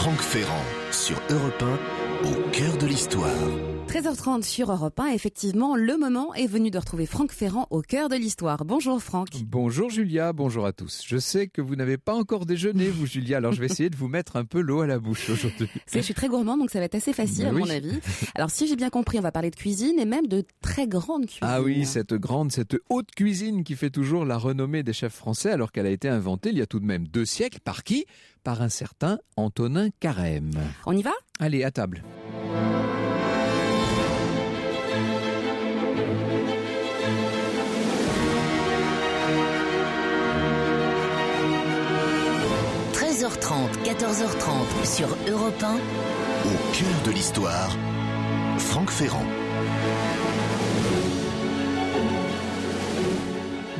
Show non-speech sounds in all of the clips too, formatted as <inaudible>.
Franck Ferrand sur Europe 1, au cœur de l'histoire. 13h30 sur Europe 1, effectivement, le moment est venu de retrouver Franck Ferrand au cœur de l'histoire. Bonjour Franck. Bonjour Julia, bonjour à tous. Je sais que vous n'avez pas encore déjeuné, vous Julia, alors je vais essayer de vous mettre un peu l'eau à la bouche aujourd'hui. <laughs> Je suis très gourmand, donc ça va être assez facile à mon avis. Alors si j'ai bien compris, on va parler de cuisine et même de très grande cuisine. Ah oui, cette grande, cette haute cuisine qui fait toujours la renommée des chefs français alors qu'elle a été inventée il y a tout de même deux siècles par qui par un certain Antonin Carême. On y va Allez, à table. « 13h30, 14h30 sur Europe 1. Au cœur de l'histoire, Franck Ferrand.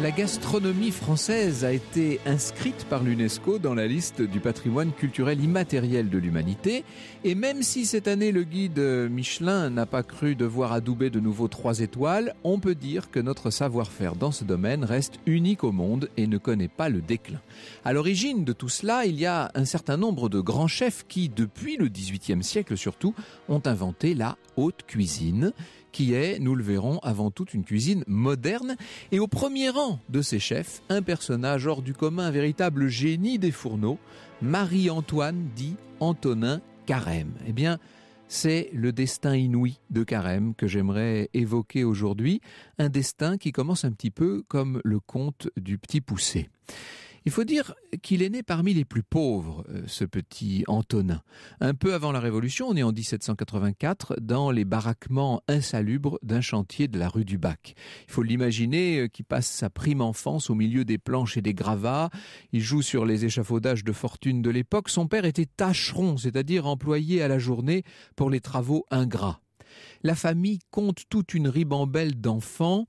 La gastronomie française a été inscrite par l'UNESCO dans la liste du patrimoine culturel immatériel de l'humanité. Et même si cette année le guide Michelin n'a pas cru devoir adouber de nouveau trois étoiles, on peut dire que notre savoir-faire dans ce domaine reste unique au monde et ne connaît pas le déclin. À l'origine de tout cela, il y a un certain nombre de grands chefs qui, depuis le XVIIIe siècle surtout, ont inventé la haute cuisine qui est, nous le verrons, avant tout une cuisine moderne. Et au premier rang de ses chefs, un personnage hors du commun, un véritable génie des fourneaux, Marie-Antoine dit Antonin Carême. Eh bien, c'est le destin inouï de Carême que j'aimerais évoquer aujourd'hui, un destin qui commence un petit peu comme le conte du petit poussé. Il faut dire qu'il est né parmi les plus pauvres, euh, ce petit Antonin. Un peu avant la Révolution, on est en 1784 dans les baraquements insalubres d'un chantier de la rue du Bac. Il faut l'imaginer euh, qui passe sa prime enfance au milieu des planches et des gravats. Il joue sur les échafaudages de fortune de l'époque. Son père était tâcheron, c'est-à-dire employé à la journée pour les travaux ingrats. La famille compte toute une ribambelle d'enfants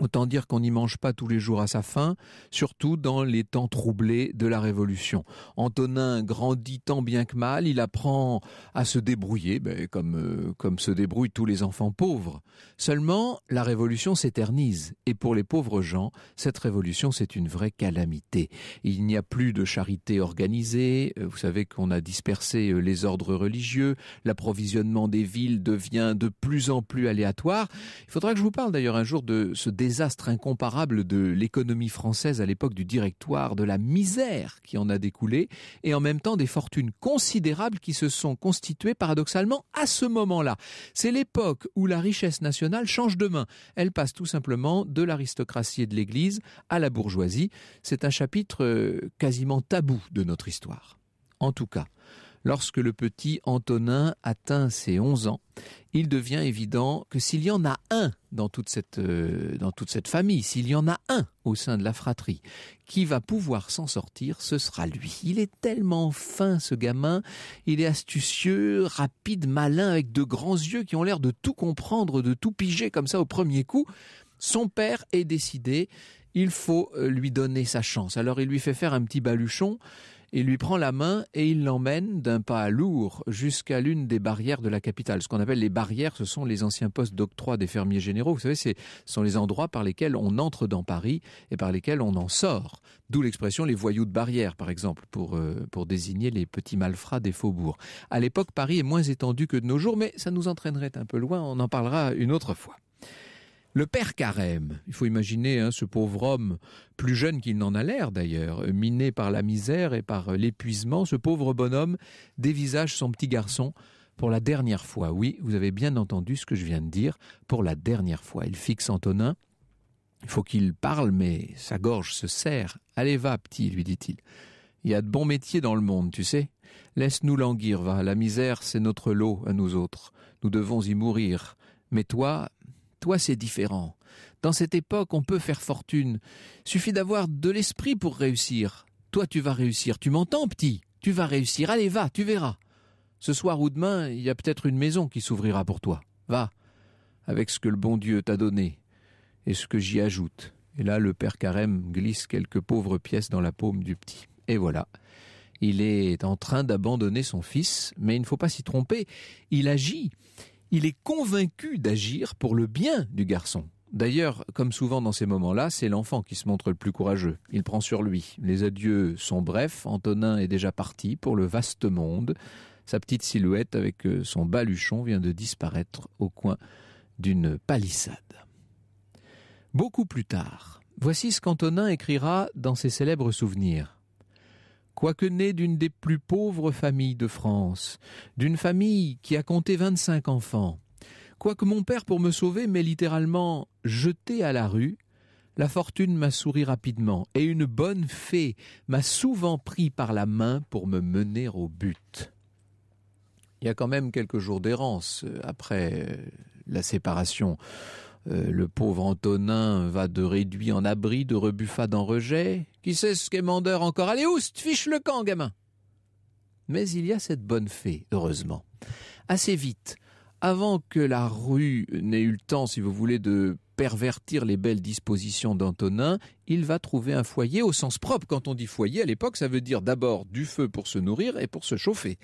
Autant dire qu'on n'y mange pas tous les jours à sa faim, surtout dans les temps troublés de la Révolution. Antonin grandit tant bien que mal, il apprend à se débrouiller, ben, comme, euh, comme se débrouillent tous les enfants pauvres. Seulement, la Révolution s'éternise, et pour les pauvres gens, cette Révolution, c'est une vraie calamité. Il n'y a plus de charité organisée, euh, vous savez qu'on a dispersé euh, les ordres religieux, l'approvisionnement des villes devient de plus en plus aléatoire. Il faudra que je vous parle d'ailleurs un jour de ce désastre incomparable de l'économie française à l'époque du directoire, de la misère qui en a découlé, et en même temps des fortunes considérables qui se sont constituées paradoxalement à ce moment-là. C'est l'époque où la richesse nationale change de main. Elle passe tout simplement de l'aristocratie et de l'Église à la bourgeoisie. C'est un chapitre euh, quasiment tabou de notre histoire. En tout cas, Lorsque le petit Antonin atteint ses 11 ans, il devient évident que s'il y en a un dans toute cette, euh, dans toute cette famille, s'il y en a un au sein de la fratrie qui va pouvoir s'en sortir, ce sera lui. Il est tellement fin ce gamin, il est astucieux, rapide, malin, avec de grands yeux qui ont l'air de tout comprendre, de tout piger comme ça au premier coup. Son père est décidé, il faut euh, lui donner sa chance. Alors il lui fait faire un petit baluchon il lui prend la main et il l'emmène d'un pas lourd jusqu'à l'une des barrières de la capitale. Ce qu'on appelle les barrières, ce sont les anciens postes d'octroi des fermiers généraux. Vous savez, ce sont les endroits par lesquels on entre dans Paris et par lesquels on en sort. D'où l'expression les voyous de barrière, par exemple, pour, euh, pour désigner les petits malfrats des faubourgs. À l'époque, Paris est moins étendu que de nos jours, mais ça nous entraînerait un peu loin. On en parlera une autre fois. Le père Carême, il faut imaginer hein, ce pauvre homme, plus jeune qu'il n'en a l'air d'ailleurs, miné par la misère et par l'épuisement, ce pauvre bonhomme dévisage son petit garçon pour la dernière fois. Oui, vous avez bien entendu ce que je viens de dire, pour la dernière fois. Il fixe Antonin. Il faut qu'il parle, mais sa gorge se serre. Allez, va, petit, lui dit-il. Il y a de bons métiers dans le monde, tu sais. Laisse-nous languir, va. La misère, c'est notre lot à nous autres. Nous devons y mourir. Mais toi, toi, c'est différent. Dans cette époque, on peut faire fortune. Suffit d'avoir de l'esprit pour réussir. Toi, tu vas réussir. Tu m'entends, petit Tu vas réussir. Allez, va, tu verras. Ce soir ou demain, il y a peut-être une maison qui s'ouvrira pour toi. Va, avec ce que le bon Dieu t'a donné, et ce que j'y ajoute. Et là, le père Carême glisse quelques pauvres pièces dans la paume du petit. Et voilà. Il est en train d'abandonner son fils, mais il ne faut pas s'y tromper. Il agit. Il est convaincu d'agir pour le bien du garçon. D'ailleurs, comme souvent dans ces moments-là, c'est l'enfant qui se montre le plus courageux. Il prend sur lui. Les adieux sont brefs, Antonin est déjà parti pour le vaste monde. Sa petite silhouette avec euh, son baluchon vient de disparaître au coin d'une palissade. Beaucoup plus tard, voici ce qu'Antonin écrira dans ses célèbres souvenirs quoique né d'une des plus pauvres familles de France, d'une famille qui a compté 25 enfants, quoique mon père, pour me sauver, m'ait littéralement jeté à la rue, la fortune m'a souri rapidement, et une bonne fée m'a souvent pris par la main pour me mener au but. Il y a quand même quelques jours d'errance euh, après euh, la séparation. Euh, le pauvre Antonin va de réduit en abri, de rebuffade en rejet. Qui sait ce qu'est Mendeur encore Allez, oust, fiche le camp, gamin Mais il y a cette bonne fée, heureusement. Assez vite, avant que la rue n'ait eu le temps, si vous voulez, de pervertir les belles dispositions d'Antonin, il va trouver un foyer au sens propre. Quand on dit foyer à l'époque, ça veut dire d'abord du feu pour se nourrir et pour se chauffer.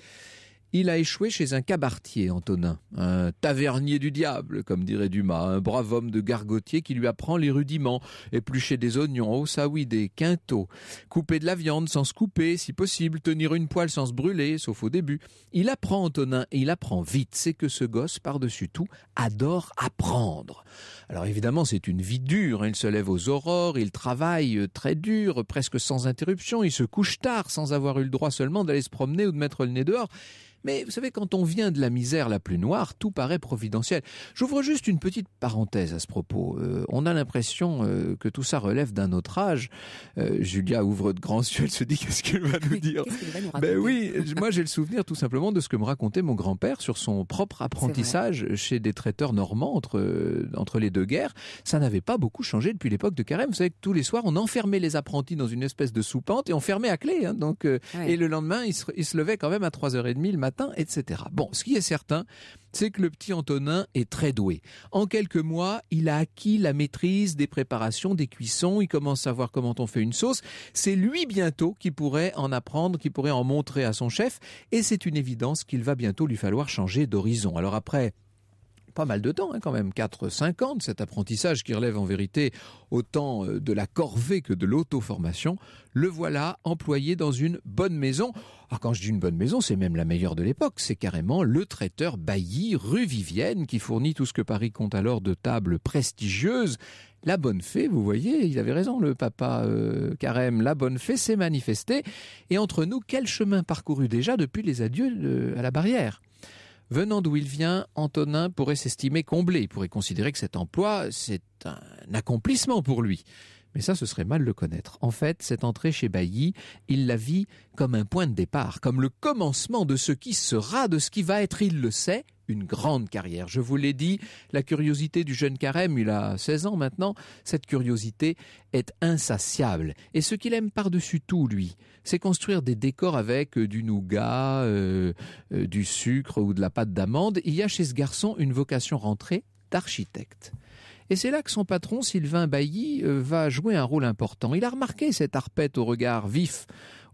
Il a échoué chez un cabartier, Antonin, un tavernier du diable, comme dirait Dumas, un brave homme de gargotier qui lui apprend les rudiments, éplucher des oignons, oh ça oui, des quintaux, couper de la viande sans se couper, si possible, tenir une poêle sans se brûler, sauf au début. Il apprend, Antonin, et il apprend vite, c'est que ce gosse, par-dessus tout, adore apprendre. Alors évidemment, c'est une vie dure, il se lève aux aurores, il travaille très dur, presque sans interruption, il se couche tard, sans avoir eu le droit seulement d'aller se promener ou de mettre le nez dehors, mais vous savez, quand on vient de la misère la plus noire, tout paraît providentiel. J'ouvre juste une petite parenthèse à ce propos. Euh, on a l'impression euh, que tout ça relève d'un autre âge. Euh, Julia ouvre de grands <laughs> yeux, elle se dit qu'est-ce qu'elle va nous dire Ben oui, moi j'ai le souvenir tout simplement de ce que me racontait mon grand-père sur son propre apprentissage chez des traiteurs normands entre, entre les deux guerres. Ça n'avait pas beaucoup changé depuis l'époque de Carême. Vous savez que tous les soirs, on enfermait les apprentis dans une espèce de soupente et on fermait à clé. Hein. donc, Et le lendemain, ils se, ils se levaient quand même à 3h30 le matin etc. Bon, ce qui est certain, c'est que le petit Antonin est très doué. En quelques mois, il a acquis la maîtrise des préparations, des cuissons, il commence à voir comment on fait une sauce. C'est lui bientôt qui pourrait en apprendre, qui pourrait en montrer à son chef, et c'est une évidence qu'il va bientôt lui falloir changer d'horizon. Alors après, pas mal de temps hein, quand même, 4-5 ans cet apprentissage qui relève en vérité autant euh, de la corvée que de l'auto-formation. Le voilà employé dans une bonne maison. Alors ah, quand je dis une bonne maison, c'est même la meilleure de l'époque. C'est carrément le traiteur Bailly, rue Vivienne, qui fournit tout ce que Paris compte alors de tables prestigieuses. La bonne fée, vous voyez, il avait raison, le papa euh, Carême, la bonne fée s'est manifestée. Et entre nous, quel chemin parcouru déjà depuis les adieux euh, à la barrière Venant d'où il vient, Antonin pourrait s'estimer comblé, il pourrait considérer que cet emploi, c'est un accomplissement pour lui. Mais ça, ce serait mal le connaître. En fait, cette entrée chez Bailly, il la vit comme un point de départ, comme le commencement de ce qui sera, de ce qui va être, il le sait, une grande carrière. Je vous l'ai dit, la curiosité du jeune Carême, il a 16 ans maintenant, cette curiosité est insatiable. Et ce qu'il aime par-dessus tout, lui, c'est construire des décors avec euh, du nougat, euh, euh, du sucre ou de la pâte d'amande. Il y a chez ce garçon une vocation rentrée d'architecte. Et c'est là que son patron, Sylvain Bailly, euh, va jouer un rôle important. Il a remarqué cette arpette au regard vif,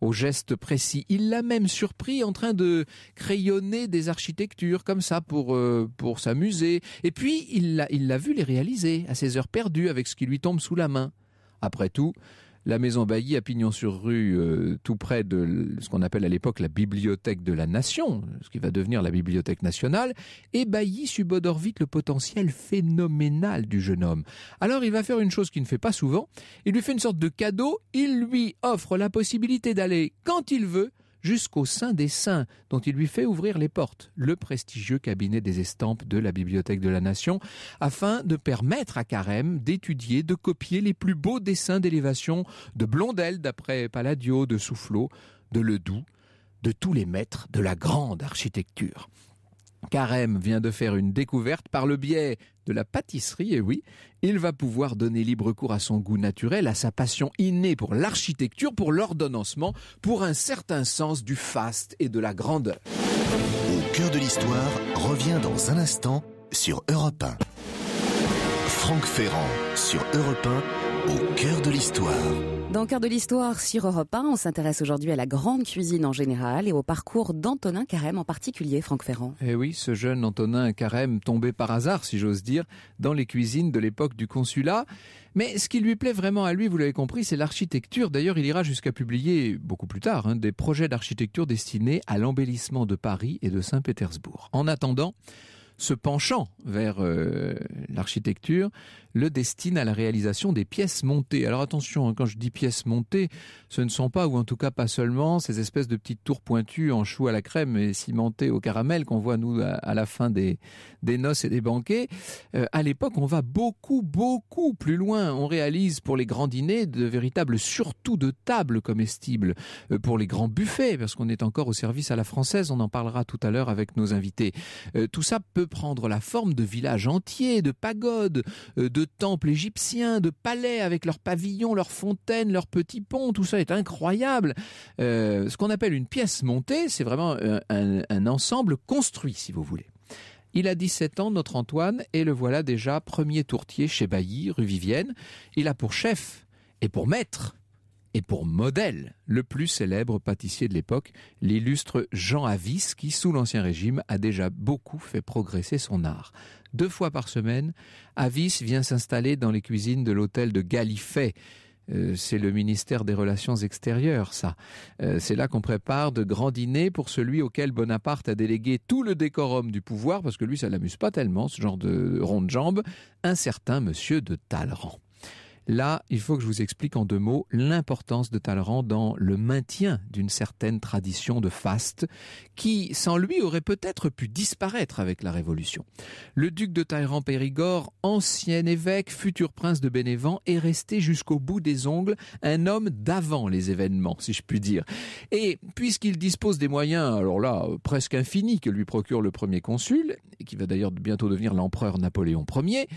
au geste précis. Il l'a même surpris en train de crayonner des architectures comme ça pour, euh, pour s'amuser. Et puis, il l'a vu les réaliser à ses heures perdues avec ce qui lui tombe sous la main. Après tout, la maison Bailly à Pignon-sur-Rue, euh, tout près de ce qu'on appelle à l'époque la bibliothèque de la nation, ce qui va devenir la bibliothèque nationale, et Bailly subodore vite le potentiel phénoménal du jeune homme. Alors il va faire une chose qu'il ne fait pas souvent, il lui fait une sorte de cadeau, il lui offre la possibilité d'aller quand il veut jusqu'au sein des saints, dont il lui fait ouvrir les portes, le prestigieux cabinet des estampes de la Bibliothèque de la Nation, afin de permettre à Carême d'étudier, de copier les plus beaux dessins d'élévation de Blondel d'après Palladio, de Soufflot, de Ledoux, de tous les maîtres de la grande architecture. Carême vient de faire une découverte par le biais de la pâtisserie, et oui, il va pouvoir donner libre cours à son goût naturel, à sa passion innée pour l'architecture, pour l'ordonnancement, pour un certain sens du faste et de la grandeur. Au cœur de l'histoire revient dans un instant sur Europe 1. Franck Ferrand sur Europe 1, au cœur de l'histoire. Dans Cœur de l'Histoire sur Europe 1, on s'intéresse aujourd'hui à la grande cuisine en général et au parcours d'Antonin Carême en particulier, Franck Ferrand. Eh oui, ce jeune Antonin Carême tombé par hasard, si j'ose dire, dans les cuisines de l'époque du consulat. Mais ce qui lui plaît vraiment à lui, vous l'avez compris, c'est l'architecture. D'ailleurs, il ira jusqu'à publier, beaucoup plus tard, hein, des projets d'architecture destinés à l'embellissement de Paris et de Saint-Pétersbourg. En attendant, se penchant vers euh, l'architecture, le destine à la réalisation des pièces montées. Alors attention, hein, quand je dis pièces montées, ce ne sont pas, ou en tout cas pas seulement, ces espèces de petites tours pointues en chou à la crème et cimentées au caramel qu'on voit nous à, la fin des, des noces et des banquets. Euh, à l'époque, on va beaucoup, beaucoup plus loin. On réalise pour les grands dîners de véritables surtout de tables comestibles, euh, pour les grands buffets, parce qu'on est encore au service à la française, on en parlera tout à l'heure avec nos invités. tout ça peut prendre la forme de villages entiers, de pagodes, euh, de temples égyptiens, de palais avec leurs pavillons, leurs fontaines, leurs petits ponts, tout ça est incroyable. Euh, ce qu'on appelle une pièce montée, c'est vraiment euh, un, un ensemble construit, si vous voulez. Il a 17 ans, notre Antoine, et le voilà déjà premier tourtier chez Bailly, rue Vivienne. Il a pour chef et pour maître et pour modèle le plus célèbre pâtissier de l'époque, l'illustre Jean Avis, qui sous l'Ancien Régime a déjà beaucoup fait progresser son art. Deux fois par semaine, Avis vient s'installer dans les cuisines de l'hôtel de Galifet. Euh, c'est le ministère des Relations extérieures, ça. Euh, c'est là qu'on prépare de grands dîners pour celui auquel Bonaparte a délégué tout le décorum du pouvoir, parce que lui, ça l'amuse pas tellement, ce genre de ronde jambe, un certain monsieur de Talleyrand. Là, il faut que je vous explique en deux mots l'importance de Talleyrand dans le maintien d'une certaine tradition de faste qui, sans lui, aurait peut-être pu disparaître avec la Révolution. Le duc de Talleyrand-Périgord, ancien évêque, futur prince de Bénévent, est resté jusqu'au bout des ongles un homme d'avant les événements, si je puis dire. Et puisqu'il dispose des moyens, alors là, presque infinis que lui procure le premier consul, et qui va d'ailleurs bientôt devenir l'empereur Napoléon Ier,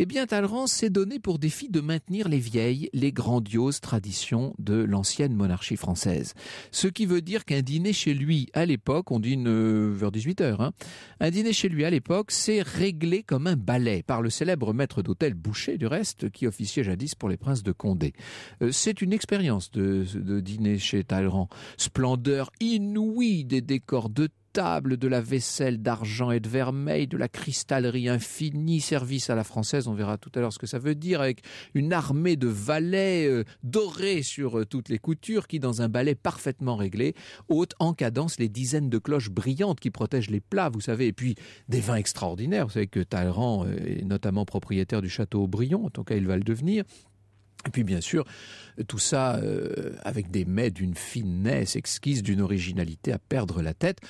eh bien, Talleyrand s'est donné pour défi de maintenir les vieilles, les grandioses traditions de l'ancienne monarchie française. Ce qui veut dire qu'un dîner chez lui à l'époque, on dîne euh, vers 18h, hein, un dîner chez lui à l'époque, c'est réglé comme un ballet par le célèbre maître d'hôtel Boucher, du reste, qui officiait jadis pour les princes de Condé. Euh, c'est une expérience de, de dîner chez Talleyrand. Splendeur inouïe des décors de table, de la vaisselle d'argent et de vermeil, de la cristallerie infinie, service à la française, on verra tout à l'heure ce que ça veut dire, avec une armée de valets euh, dorés sur euh, toutes les coutures qui, dans un ballet parfaitement réglé, ôtent en cadence les dizaines de cloches brillantes qui protègent les plats, vous savez, et puis des vins extraordinaires. Vous savez que Talleyrand euh, est notamment propriétaire du château Aubryon, en tout cas il va le devenir. Et puis bien sûr, tout ça euh, avec des mets d'une finesse exquise, d'une originalité à perdre la tête. <laughs>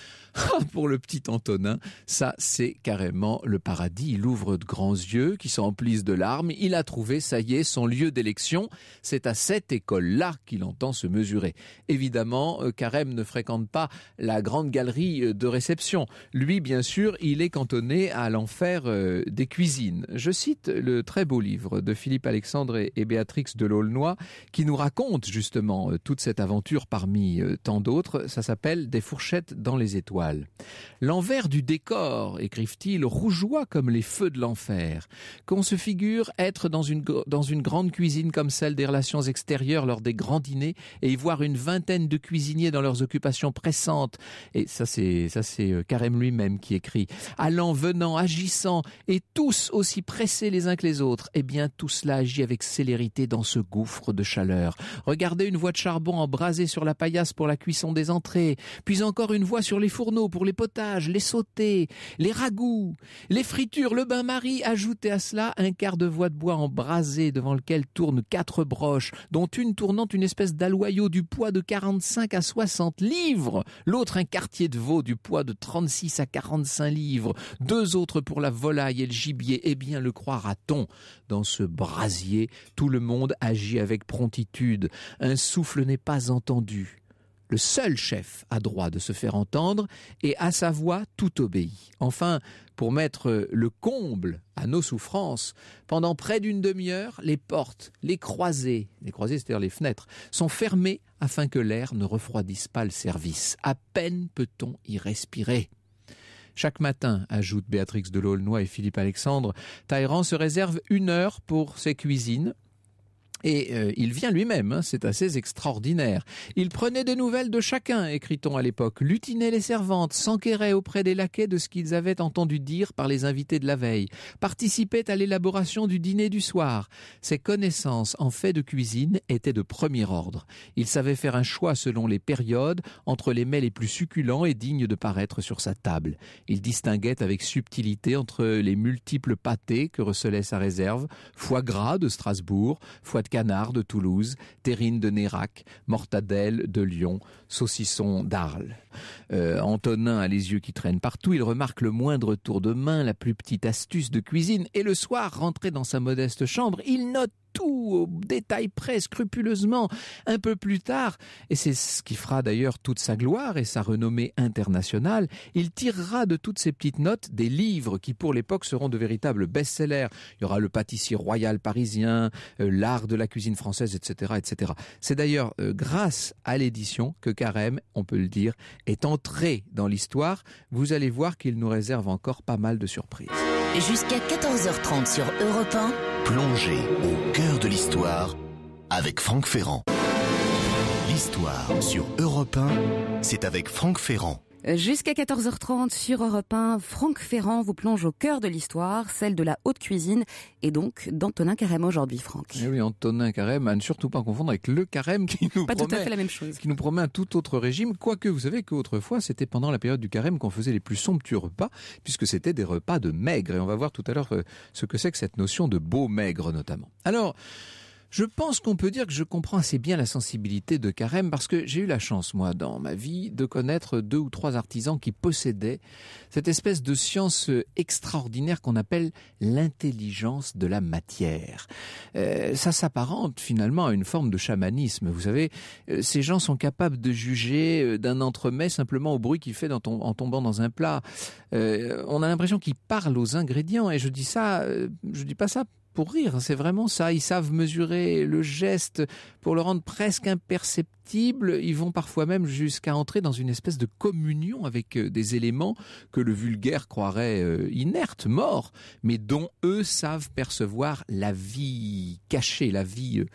Ah, pour le petit Antonin, ça c'est carrément le paradis. Il ouvre de grands yeux qui s'emplissent de larmes. Il a trouvé, ça y est, son lieu d'élection. C'est à cette école-là qu'il entend se mesurer. Évidemment, euh, Carême ne fréquente pas la grande galerie euh, de réception. Lui, bien sûr, il est cantonné à l'enfer des cuisines. Je cite le très beau livre de Philippe Alexandre et Béatrix de l'Aulnois qui qui nous raconte justement euh, toute cette aventure parmi euh, tant d'autres. Ça s'appelle Des fourchettes dans les étoiles. L'envers du décor, écrivent-ils, rougeoie comme les feux de l'enfer, qu'on se figure être dans une, dans une grande cuisine comme celle des relations extérieures lors des grands dîners et y voir une vingtaine de cuisiniers dans leurs occupations pressantes. Et ça c'est, ça c'est Carême euh, lui-même qui écrit. Allant, venant, agissant et tous aussi pressés les uns que les autres. Eh bien, tout cela agit avec célérité dans ce gouffre de chaleur Regardez une voie de charbon embrasée sur la paillasse pour la cuisson des entrées, puis encore une voie sur les fourneaux pour les potages, les sautés, les ragoûts, les fritures, le bain-marie. Ajoutez à cela un quart de voie de bois embrasée devant lequel tournent quatre broches, dont une tournant une espèce d'alloyau du poids de 45 à 60 livres, l'autre un quartier de veau du poids de 36 à 45 livres, deux autres pour la volaille et le gibier. Eh bien, le croira-t-on Dans ce brasier, tout le monde agit avec prompt un souffle n'est pas entendu. Le seul chef a droit de se faire entendre, et à sa voix tout obéit. Enfin, pour mettre le comble à nos souffrances, pendant près d'une demi-heure, les portes, les croisées, les croisées c'est-à-dire les fenêtres, sont fermées afin que l'air ne refroidisse pas le service. À peine peut-on y respirer. Chaque matin, ajoutent Béatrix de Laulnois et Philippe Alexandre, Tyran se réserve une heure pour ses cuisines, et euh, il vient lui-même, hein, c'est assez extraordinaire. Il prenait des nouvelles de chacun, écrit-on à l'époque, lutinait les servantes, s'enquérait auprès des laquais de ce qu'ils avaient entendu dire par les invités de la veille, participait à l'élaboration du dîner du soir. Ses connaissances en fait de cuisine étaient de premier ordre. Il savait faire un choix selon les périodes entre les mets les plus succulents et dignes de paraître sur sa table. Il distinguait avec subtilité entre les multiples pâtés que recelait sa réserve, foie gras de Strasbourg, foie de canard de Toulouse, terrine de Nérac, mortadelle de Lyon, saucisson d'Arles. Euh, Antonin a les yeux qui traînent partout, il remarque le moindre tour de main, la plus petite astuce de cuisine, et le soir, rentré dans sa modeste chambre, il note tout au détail près, scrupuleusement, un peu plus tard, et c'est ce qui fera d'ailleurs toute sa gloire et sa renommée internationale, il tirera de toutes ces petites notes des livres qui pour l'époque seront de véritables best-sellers. Il y aura le pâtissier royal parisien, euh, l'art de la cuisine française, etc. etc. C'est d'ailleurs euh, grâce à l'édition que Carême, on peut le dire, est entré dans l'histoire. Vous allez voir qu'il nous réserve encore pas mal de surprises. Jusqu'à 14h30 sur Europe 1. Plongée au cœur de l'histoire avec Franck Ferrand. L'histoire sur Europe 1, c'est avec Franck Ferrand. Jusqu'à 14h30 sur Europe 1, Franck Ferrand vous plonge au cœur de l'histoire, celle de la haute cuisine et donc d'Antonin Carême aujourd'hui, Franck. Et eh oui, Antonin Carême, à ne surtout pas confondre avec le Carême qui nous promet, tout la même chose. qui nous promet un tout autre régime, quoique vous savez qu'autrefois c'était pendant la période du Carême qu'on faisait les plus somptueux repas, puisque c'était des repas de maigres. et on va voir tout à l'heure euh, ce que c'est que cette notion de beau maigre notamment. Alors, je pense qu'on peut dire que je comprends assez bien la sensibilité de Carême parce que j'ai eu la chance, moi, dans ma vie, de connaître deux ou trois artisans qui possédaient cette espèce de science euh, extraordinaire qu'on appelle l'intelligence de la matière. Euh, ça s'apparente finalement à une forme de chamanisme. Vous savez, euh, ces gens sont capables de juger d'un entremets simplement au bruit qu'il fait en tombant dans un plat. on a l'impression qu'ils parlent aux ingrédients et je dis ça, je dis pas ça pour rire. Hein, c'est vraiment ça. Ils savent mesurer le geste pour le rendre presque imperceptible. Ils vont parfois même jusqu'à entrer dans une espèce de communion avec euh, des éléments que le vulgaire croirait euh, inertes, morts, mais dont eux savent percevoir la vie cachée, la vie euh,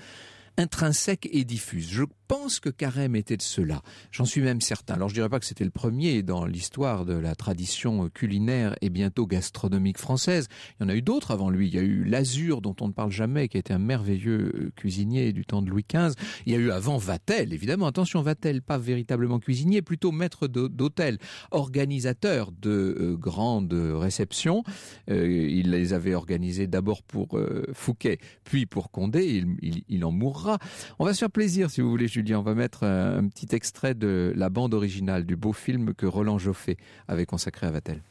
intrinsèque et diffuse pense que Carême était de cela. J'en suis même certain. Alors je dirais pas que c'était le premier dans l'histoire de la tradition culinaire et bientôt gastronomique française. Il y en a eu d'autres avant lui. Il y a eu Lazur dont on ne parle jamais, qui était un merveilleux euh, cuisinier du temps de Louis XV. Il y a eu avant Vatel, évidemment. Attention, Vatel, pas véritablement cuisinier, plutôt maître d'hôtel, organisateur de euh, grandes réceptions. Euh, il les avait organisées d'abord pour Fouquet, puis pour Condé. il en mourra. On va se faire plaisir si vous voulez Julien, on va mettre euh, un, petit extrait de la bande originale du beau film que Roland Joffé avait consacré à Vatel.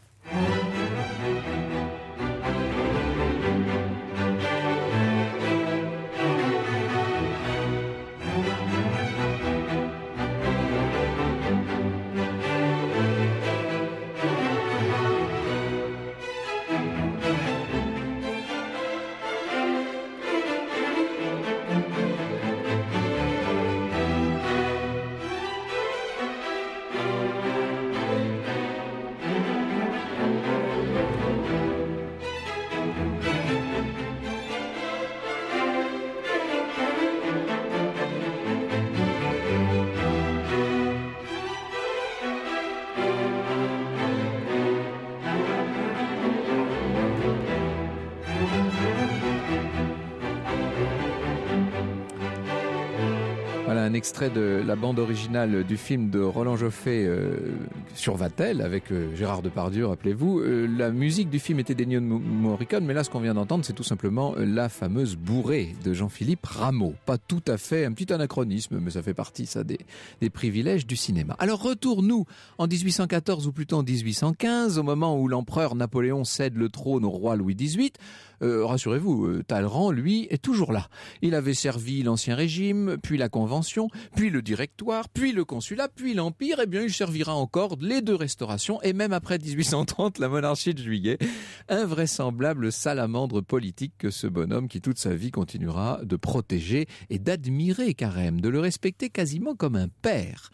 de la bande originale du film de Roland Joffé euh, sur Vatel avec euh, Gérard Depardieu, rappelez-vous. Euh, la musique du film était d'Ennio Morricone, mais là ce qu'on vient d'entendre c'est tout simplement la fameuse bourrée de Jean-Philippe Rameau. Pas tout à fait, un petit anachronisme, mais ça fait partie ça des, privilèges du cinéma. Alors retour nous en 1814 ou plutôt en 1815, au moment où l'empereur Napoléon cède le trône au roi Louis XVIII. Rassurez-vous, Talleyrand, lui, est toujours là. Il avait servi l'ancien régime, puis la Convention, puis le directoire, puis le consulat, puis l'Empire, eh bien il servira encore les deux restaurations et même après 1830 la monarchie de juillet. Invraisemblable salamandre politique que ce bonhomme qui toute sa vie continuera de protéger et d'admirer Carême, de le respecter quasiment comme un père.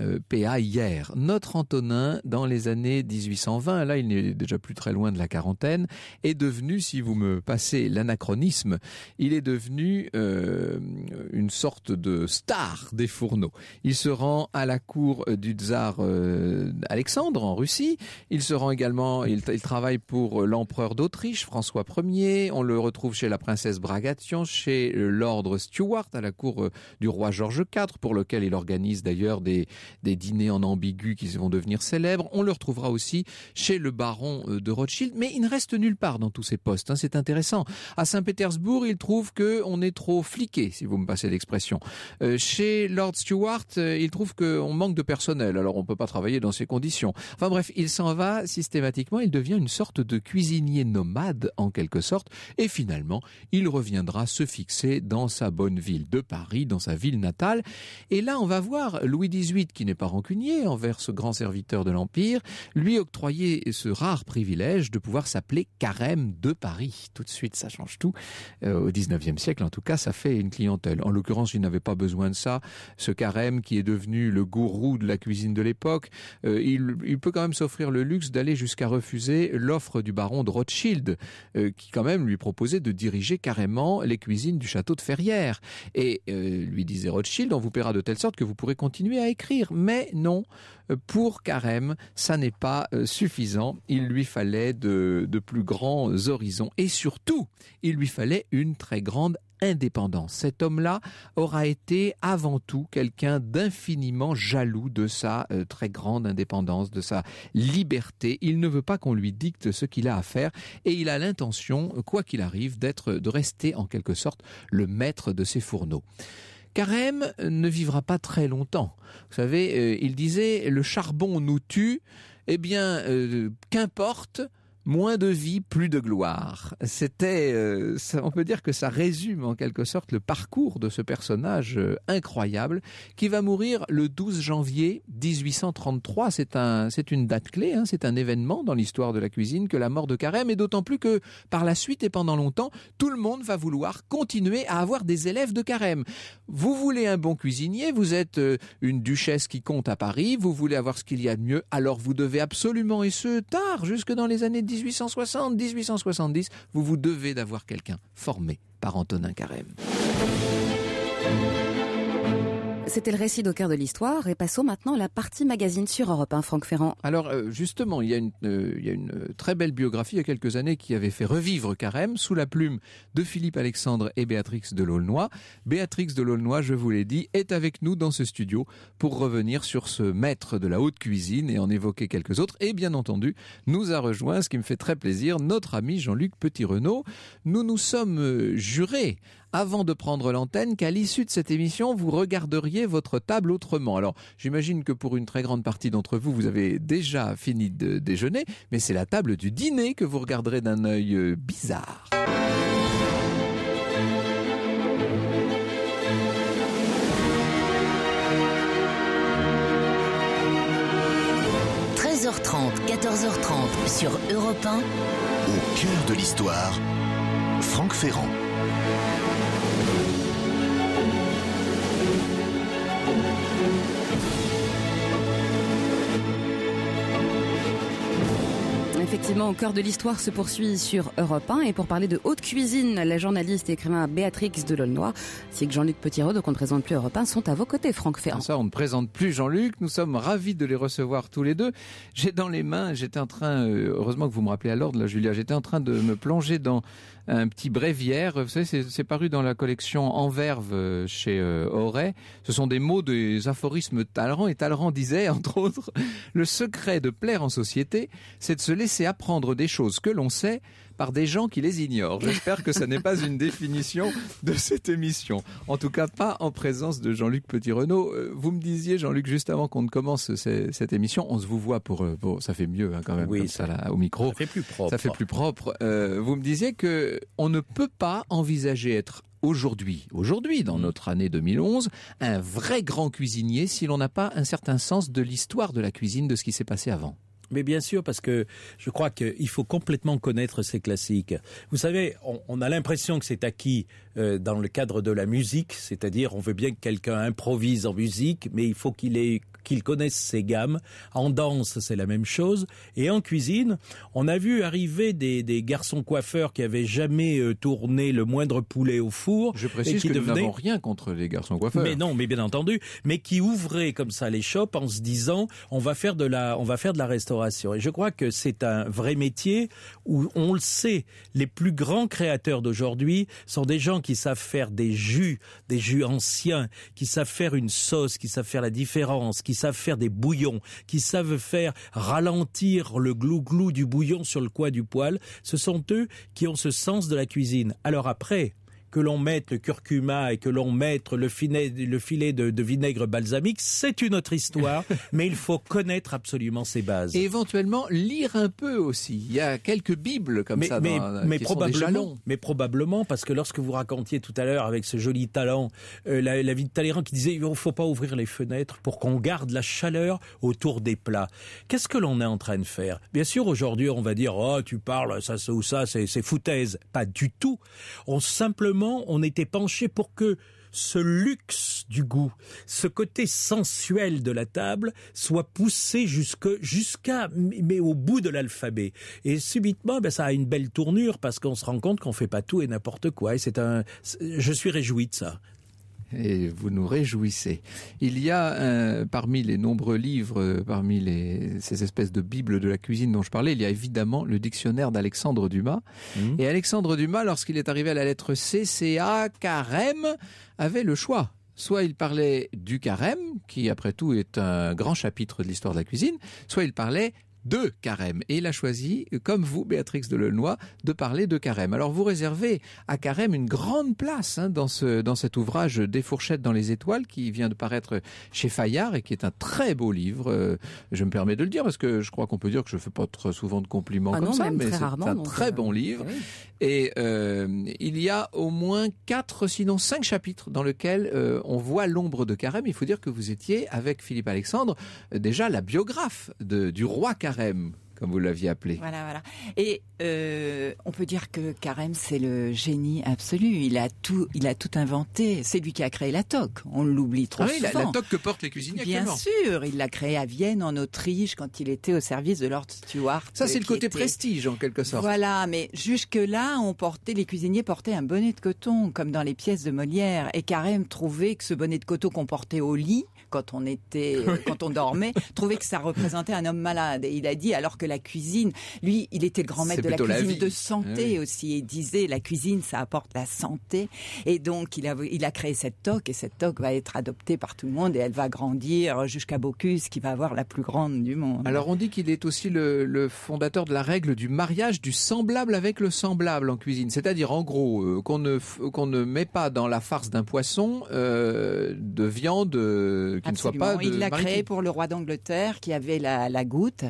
Euh, PA hier. Notre Antonin, dans les années 1820, là il n'est déjà plus très loin de la quarantaine, est devenu, si vous me passez l'anachronisme, il est devenu euh, une sorte de star des fourneaux. Il se rend à la cour euh, du tsar euh, Alexandre en Russie. Il se rend également, il, travaille pour l'empereur d'Autriche, François Ier. On le retrouve chez la princesse Bragation, chez l'ordre Stuart, à la cour du roi George IV, pour lequel il organise d'ailleurs des, des dîners en ambigu qui vont devenir célèbres. On le retrouvera aussi chez le baron euh, de Rothschild, mais il ne reste nulle part dans tous ces postes. Hein. c'est intéressant. À Saint-Pétersbourg, il trouve que on est trop fliqué, si vous me passez l'expression. Euh, chez Lord Stewart, euh, il trouve qu'on manque de personnel, alors on ne peut pas travailler dans ces conditions. Enfin bref, il s'en va systématiquement. Il devient une sorte de cuisinier nomade en quelque sorte, et finalement, il reviendra se fixer dans sa bonne ville de Paris, dans sa ville natale. Et là, on va voir Louis XVIII qui n'est pas rancunier envers ce grand serviteur de l'Empire, lui octroyait ce rare privilège de pouvoir s'appeler Carême de Paris. Tout de suite, ça change tout. Euh, au XIXe siècle, en tout cas, ça fait une clientèle. En l'occurrence, il n'avait pas besoin de ça. Ce Carême qui est devenu le gourou de la cuisine de l'époque, euh, il, peut quand même s'offrir le luxe d'aller jusqu'à refuser l'offre du baron de Rothschild, euh, qui quand même lui proposait de diriger carrément les cuisines du château de Ferrières. Et lui disait Rothschild, on vous paiera de telle sorte que vous pourrez continuer à écrire mais non, euh, pour Carême, ça n'est pas euh, suffisant. Il lui fallait de, plus grands horizons et surtout, il lui fallait une très grande indépendance. Cet homme-là aura été avant tout quelqu'un d'infiniment jaloux de sa euh, très grande indépendance, de sa liberté. Il ne veut pas qu'on lui dicte ce qu'il a à faire et il a l'intention, quoi qu'il arrive, d'être, de rester en quelque sorte le maître de ses fourneaux. Carême ne vivra pas très longtemps. Vous savez, euh, il disait, le charbon nous tue, eh bien, euh, qu'importe Moins de vie, plus de gloire. C'était, euh, on peut dire que ça résume en quelque sorte le parcours de ce personnage euh, incroyable qui va mourir le 12 janvier 1833. C'est un, c'est une date clé, hein, c'est un événement dans l'histoire de la cuisine que la mort de Carême, et d'autant plus que par la suite et pendant longtemps, tout le monde va vouloir continuer à avoir des élèves de Carême. Vous voulez un bon cuisinier, vous êtes euh, une duchesse qui compte à Paris, vous voulez avoir ce qu'il y a de mieux, alors vous devez absolument, et ce, tard, jusque dans les années 18 1860, 1870, vous vous devez d'avoir quelqu'un formé par Antonin Carême. C'était le récit au cœur de l'histoire et passons maintenant à la partie magazine sur Europe 1, hein, Franck Ferrand. Alors euh, justement, il y, a une, euh, il y a une euh, très belle biographie il y a quelques années qui avait fait revivre Carême sous la plume de Philippe Alexandre et Béatrix de Laulnois. Béatrix de Laulnois, je vous l'ai dit, est avec nous dans ce studio pour revenir sur ce maître de la haute cuisine et en évoquer quelques autres. Et bien entendu, nous a rejoint, ce qui me fait très plaisir, notre ami Jean-Luc Petit-Renaud. Nous nous sommes jurés avant de prendre l'antenne qu'à l'issue de cette émission, vous regarderiez votre table autrement. Alors, j'imagine que pour une très grande partie d'entre vous, vous avez déjà fini de déjeuner, mais c'est la table du dîner que vous regarderez d'un œil euh, bizarre. 13 h 30 14h30 sur Europe 1. Au cœur de l'histoire, Franck Ferrand. Effectivement, au cœur de l'histoire se poursuit sur Europe 1 et pour parler de haute cuisine, la journaliste et écrivain Béatrix Delolnoy, c'est que Jean-Luc petit donc on ne présente plus Europe 1, sont à vos côtés, Franck Ferrand. Ça, on ne présente plus Jean-Luc, nous sommes ravis de les recevoir tous les deux. J'ai dans les mains, j'étais en train, euh, heureusement que vous me rappelez à l'ordre, là, Julia, j'étais en train de me plonger dans un petit bréviaire. Vous savez, c'est paru dans la collection Enverve euh, chez euh, Auré, Ce sont des mots des aphorismes Talleyrand et Talleyrand disait, <laughs> entre autres, le secret de plaire en société, c'est de se laisser apprendre des choses que l'on sait par des gens qui les ignorent. J'espère que ça n'est pas une définition de cette émission. En tout cas, pas en présence de Jean-Luc Petit-Renaud. Euh, vous me disiez, Jean-Luc, juste avant qu'on ne commence cette émission, on se vous voit pour, euh, pour ça fait mieux hein, quand même ça, au micro. Ça fait plus propre. Ça fait plus propre. Euh, vous me disiez que on ne peut pas envisager être aujourd'hui, aujourd'hui, dans mm. notre année 2011, un vrai grand cuisinier si l'on n'a pas un certain sens de l'histoire de la cuisine, de ce qui s'est passé avant. Mais bien sûr, parce que je crois qu'il faut complètement connaître ces classiques. Vous savez, on, a l'impression que c'est acquis euh, dans le cadre de la musique, c'est-à-dire on veut bien que quelqu'un improvise en musique, mais il faut qu'il ait qu'il connaisse ses gammes. En danse, c'est la même chose. Et en cuisine, on a vu arriver des, garçons coiffeurs qui avaient jamais euh, tourné le moindre poulet au four. Je précise que nous n'avons rien contre les garçons coiffeurs. Mais non, mais bien entendu, mais qui ouvraient comme ça les shops en se disant on va faire de la, on va faire de la restauration. Et je crois que c'est un vrai métier où on le sait, les plus grands créateurs d'aujourd'hui sont des gens qui qui savent faire des jus, des jus anciens, qui savent faire une sauce, qui savent faire la différence, qui savent faire des bouillons, qui savent faire ralentir le glouglou du bouillon sur le coin du poêle, ce sont eux qui ont ce sens de la cuisine. Alors après, que l'on mette le curcuma et que l'on mette le filet, le filet de, vinaigre balsamique, c'est une autre histoire, <laughs> mais il faut connaître absolument ses bases. Et éventuellement lire un peu aussi. Il y a quelques bibles comme ça. Mais, dans, qui probablement, mais probablement, parce que lorsque vous racontiez tout à l'heure avec ce joli talent, euh, la, vie de Talleyrand qui disait il ne faut pas ouvrir les fenêtres pour qu'on garde la chaleur autour des plats. Qu'est-ce que l'on est en train de faire Bien sûr, aujourd'hui, on va dire oh tu parles ça, ça ou ça, c'est foutaise. Pas du tout. On simplement on était penché pour que ce luxe du goût, ce côté sensuel de la table soit poussé jusqu'à, mais au bout de l'alphabet. Et subitement, ben, ça a une belle tournure parce qu'on se rend compte qu'on fait pas tout et n'importe quoi. Et c'est un, je suis réjoui de ça et vous nous réjouissez. Il y a euh, parmi les nombreux livres, euh, parmi ces espèces de bibles de la cuisine dont je parlais, il y a évidemment le dictionnaire d'Alexandre Dumas. Mmh. Et Alexandre Dumas, lorsqu'il est arrivé à la lettre C, C, A, carême, avait le choix. Soit il parlait du carême, qui après tout est un grand chapitre de l'histoire de la cuisine, soit il parlait de carême. Et il a choisi, comme vous, Béatrix de Delenoy, de parler de carême. Alors vous réservez à carême une grande place hein, dans, ce, dans cet ouvrage Des fourchettes dans les étoiles qui vient de paraître chez Fayard et qui est un très beau livre. Euh, je me permets de le dire parce que je crois qu'on peut dire que je ne fais pas trop souvent de compliments ah comme ça, mais c'est un très bon euh, livre. Et euh, il y a au moins quatre, sinon cinq chapitres dans lesquels on voit l'ombre de carême. Il faut dire que vous étiez avec Philippe Alexandre déjà la biographe du roi carême carême, comme vous l'aviez appelé. Voilà, voilà. Et euh, on peut dire que Carême, c'est le génie absolu. Il a tout, il a tout inventé. C'est lui qui a créé la toque. On l'oublie trop ah souvent. La, toque que portent les cuisiniers. Bien sûr, il l'a créée à Vienne, en Autriche, quand il était au service de Lord Stuart. Ça, c'est euh, le côté prestige, en quelque sorte. Voilà, mais jusque là, on portait, les cuisiniers portaient un bonnet de coton, comme dans les pièces de Molière. Et Carême trouvait que ce bonnet de coton qu'on portait au lit, quand on était, <laughs> quand on dormait, trouvait que ça représentait un homme malade. Et il a dit alors que la cuisine, lui, il était le grand maître de la cuisine de santé ah aussi. Et disait la cuisine, ça apporte la santé. Et donc il a, il a créé cette toque et cette toque va être adoptée par tout le monde et elle va grandir jusqu'à Bocuse qui va avoir la plus grande du monde. Alors on dit qu'il est aussi le, fondateur de la règle du mariage du semblable avec le semblable en cuisine, c'est-à-dire en gros euh, qu'on ne qu'on ne met pas dans la farce d'un poisson euh, de viande euh, il l'a créé pour le roi d'Angleterre qui avait la, la goutte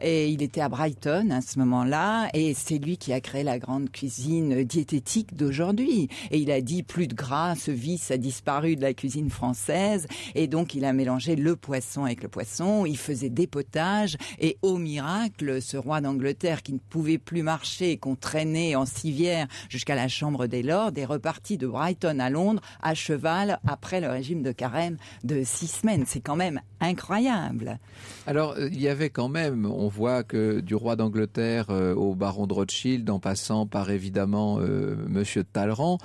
et il était à Brighton à ce moment-là et c'est lui qui a créé la grande cuisine diététique d'aujourd'hui. Et il a dit plus de gras, ce vice a disparu de la cuisine française et donc il a mélangé le poisson avec le poisson, il faisait des potages et au miracle, ce roi d'Angleterre qui ne pouvait plus marcher et qu'on traînait en civière jusqu'à la chambre des lords est reparti de Brighton à Londres à cheval après le régime de carême de 6 c'est quand même incroyable. Alors, euh, il y avait quand même, on voit que du roi d'Angleterre euh, au baron de Rothschild, en passant par évidemment euh, Monsieur Talleyrand,